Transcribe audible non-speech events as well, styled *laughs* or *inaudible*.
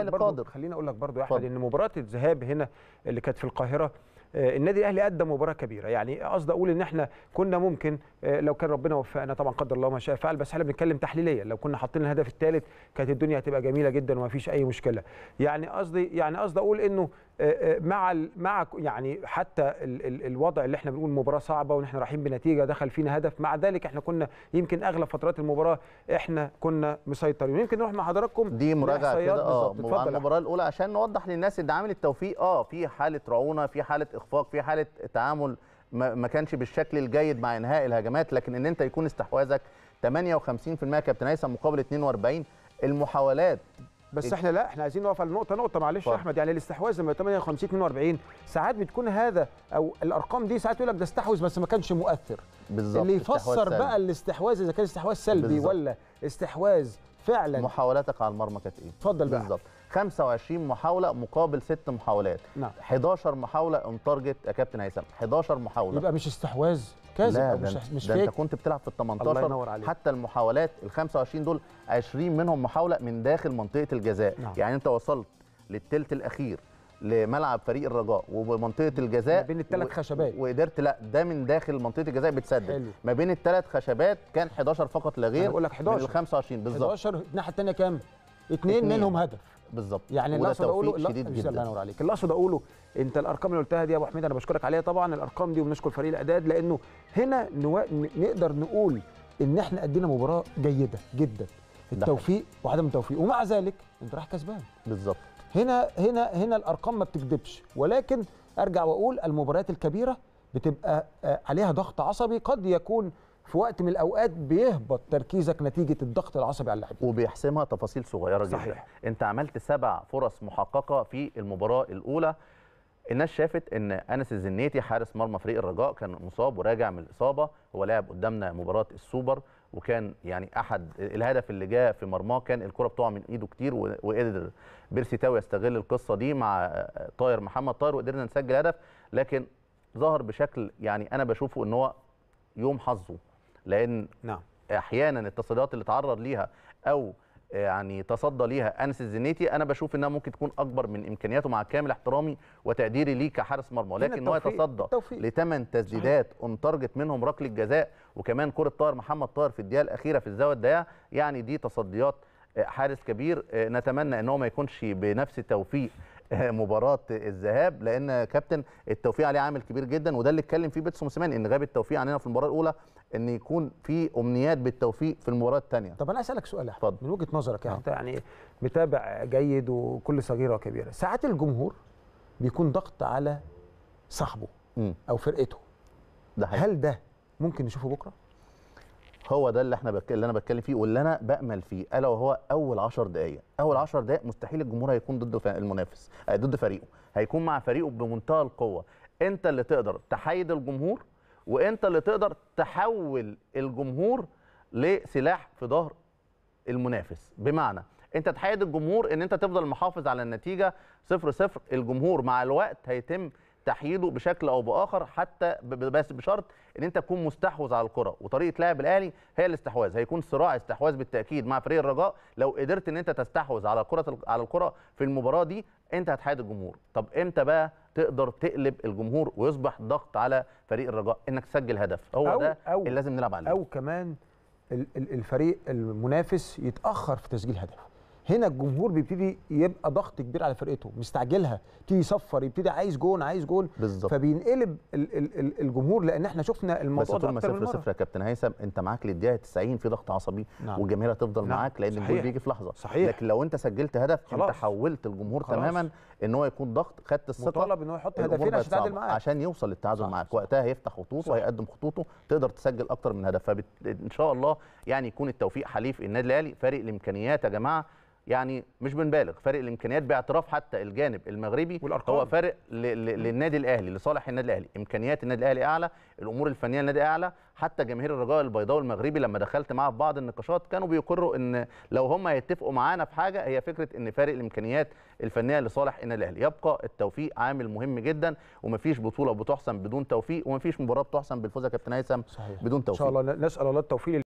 الاهلي قادر خليني اقول لك برضو يا احمد ان مباراه الذهاب هنا اللي كانت في القاهره آه، النادي الاهلي قدم مباراه كبيره يعني قصدي اقول ان احنا كنا ممكن آه، لو كان ربنا وفقنا طبعا قدر الله ما شاء فعل بس احنا بنتكلم تحليليا لو كنا حاطين الهدف الثالث كانت الدنيا هتبقى جميله جدا وما فيش اي مشكله يعني قصدي يعني قصدي اقول انه آه، آه، مع مع يعني حتى الوضع اللي احنا بنقول مباراه صعبه وان احنا رايحين بنتيجه دخل فينا هدف مع ذلك احنا كنا يمكن اغلب فترات المباراه احنا كنا مسيطرين يمكن نروح مع حضراتكم دي مراجعه كده اه المباراه الاولى عشان نوضح للناس ان عامل التوفيق اه في حاله رعونه في حاله اخفاق في حاله تعامل ما كانش بالشكل الجيد مع انهاء الهجمات لكن ان انت يكون استحواذك 58% كابتن هيثم مقابل 42 المحاولات بس إيه. احنا لا احنا عايزين نقف على نقطه نقطه معلش يا احمد يعني الاستحواذ لما 58 42 ساعات بتكون هذا او الارقام دي ساعات يقول لك ده استحوذ بس ما كانش مؤثر بالظبط اللي يفسر بقى الاستحواذ اذا كان استحواذ سلبي بالزبط. ولا استحواذ فعلا محاولاتك على المرمى كانت ايه اتفضل بقى بالظبط 25 محاوله مقابل 6 محاولات نعم 11 محاوله اون تارجت يا كابتن هيثم 11 محاوله يبقى مش استحواذ كذب مش مش ده انت كنت بتلعب في ال 18 حتى المحاولات ال 25 دول 20 منهم محاوله من داخل منطقه الجزاء نعم. يعني انت وصلت للثلث الاخير لملعب فريق الرجاء وبمنطقه الجزاء ما بين الثلاث خشبات وقدرت لا ده من داخل منطقه الجزاء بتسدد حلو. ما بين الثلاث خشبات كان 11 فقط لا غير بقول لك 11 من ال 25 بالظبط 11 الناحيه الثانيه كام اثنين, منهم هدف بالظبط يعني اللي اقصد اقوله شديد جدا الله ينور عليك اللي اقصد اقوله انت الارقام اللي قلتها دي يا ابو حميد انا بشكرك عليها طبعا الارقام دي وبنشكر فريق الاعداد لانه هنا نو... نقدر نقول ان احنا ادينا مباراه جيده جدا التوفيق وعدم التوفيق ومع ذلك انت رايح كسبان بالظبط هنا هنا هنا الارقام ما بتكذبش ولكن ارجع واقول المباريات الكبيره بتبقى آه، عليها ضغط عصبي قد يكون في وقت من الاوقات بيهبط تركيزك نتيجه الضغط العصبي على اللعيبه وبيحسمها تفاصيل صغيره جدا صحيح. انت عملت سبع فرص محققه في المباراه الاولى الناس شافت ان انس الزنيتي حارس مرمى فريق الرجاء كان مصاب وراجع من الاصابه هو لعب قدامنا مباراه السوبر وكان يعني احد الهدف اللي جاء في مرماه كان الكره بتقع من ايده كتير وقدر بيرسي تاو يستغل القصه دي مع طاير محمد طاير وقدرنا نسجل هدف لكن ظهر بشكل يعني انا بشوفه ان هو يوم حظه لان نعم. احيانا التصديات اللي تعرض ليها او آه، يعني تصدى ليها انس الزنيتي انا بشوف انها ممكن تكون اكبر من امكانياته مع كامل احترامي وتقديري ليه كحارس مرمى لكن هو يتصدى لثمان تسديدات اون تارجت منهم ركله جزاء وكمان كره طاهر محمد طاهر في الدقيقه الاخيره في الزاويه الضيقه يعني دي تصديات آه، حارس كبير آه، نتمنى ان هو ما يكونش بنفس التوفيق *laughs* مباراه الذهاب لان كابتن التوفيق عليه عامل كبير جدا وده اللي اتكلم فيه بيتسو موسيماني ان غاب التوفيق عننا في المباراه الاولى ان يكون في امنيات بالتوفيق في المباراه الثانيه طب انا اسالك سؤال اتفضل من وجهه نظرك يعني آه. انت يعني متابع جيد وكل صغيره وكبيره ساعات الجمهور بيكون ضغط على صاحبه م. او فرقته ده هل ده ممكن نشوفه بكره هو ده اللي احنا بك... اللي انا بتكلم فيه واللي انا بامل فيه الا وهو اول 10 دقائق اول 10 دقائق مستحيل الجمهور هيكون ضد المنافس آه، ضد فريقه هيكون مع فريقه بمنتهى القوه انت اللي تقدر تحيد الجمهور وانت اللي تقدر تحول الجمهور لسلاح في ظهر المنافس بمعنى انت تحيد الجمهور ان انت تفضل محافظ على النتيجه 0 0 الجمهور مع الوقت هيتم تحييده بشكل او باخر حتى بس بشرط ان انت تكون مستحوذ على الكره وطريقه لعب الاهلي هي الاستحواذ هيكون صراع استحواذ بالتاكيد مع فريق الرجاء لو قدرت ان انت تستحوذ على كره على الكره في المباراه دي انت هتحايد الجمهور طب امتى بقى تقدر تقلب الجمهور ويصبح ضغط على فريق الرجاء انك تسجل هدف هو أو ده أو اللي لازم نلعب عليه او كمان الفريق المنافس يتاخر في تسجيل هدف هنا الجمهور بيبتدي يبقى ضغط كبير على فرقته مستعجلها تيجي يصفر يبتدي عايز جون عايز جون بالظبط فبينقلب ال ال ال الجمهور لان احنا شفنا الموضوع بس طول ما صفر يا كابتن هيثم انت معاك للدقيقه 90 في ضغط عصبي نعم. والجماهير هتفضل نعم. معاك لان الجول بيجي في لحظه صحيح. لكن لو انت سجلت هدف خلاص. انت حولت الجمهور خلاص. تماما ان هو يكون ضغط خدت الثقه مطالب ان هو يحط هدفين عشان يتعادل معاك عشان يوصل للتعادل معاك وقتها هيفتح خطوطه وهيقدم خطوطه تقدر تسجل اكتر من هدف فان شاء الله يعني يكون التوفيق حليف النادي الاهلي فريق الامكانيات يا جماعه يعني مش بنبالغ فارق الامكانيات باعتراف حتى الجانب المغربي والأرقام. هو فارق للنادي الاهلي لصالح النادي الاهلي امكانيات النادي الاهلي اعلى الامور الفنيه للنادي اعلى حتى جماهير الرجاء البيضاوي المغربي لما دخلت معاه في بعض النقاشات كانوا بيقروا ان لو هم هيتفقوا معانا في حاجه هي فكره ان فارق الامكانيات الفنيه لصالح النادي الاهلي يبقى التوفيق عامل مهم جدا ومفيش بطوله بتحسم بدون توفيق ومفيش مباراه بتحسم بالفوز يا كابتن هيثم بدون توفيق ان شاء الله نسال الله التوفيق